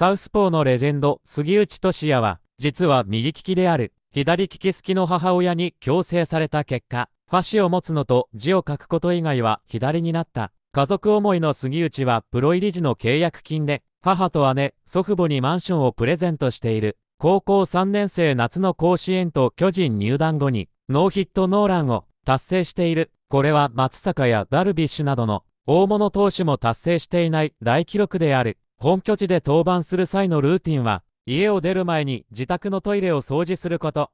サウスポーのレジェンド、杉内俊也は、実は右利きである、左利き好きの母親に強制された結果、箸を持つのと字を書くこと以外は左になった。家族思いの杉内はプロ入り時の契約金で、母と姉、祖父母にマンションをプレゼントしている。高校3年生夏の甲子園と巨人入団後に、ノーヒットノーランを達成している。これは松坂やダルビッシュなどの大物投手も達成していない大記録である。本拠地で登板する際のルーティンは、家を出る前に自宅のトイレを掃除すること。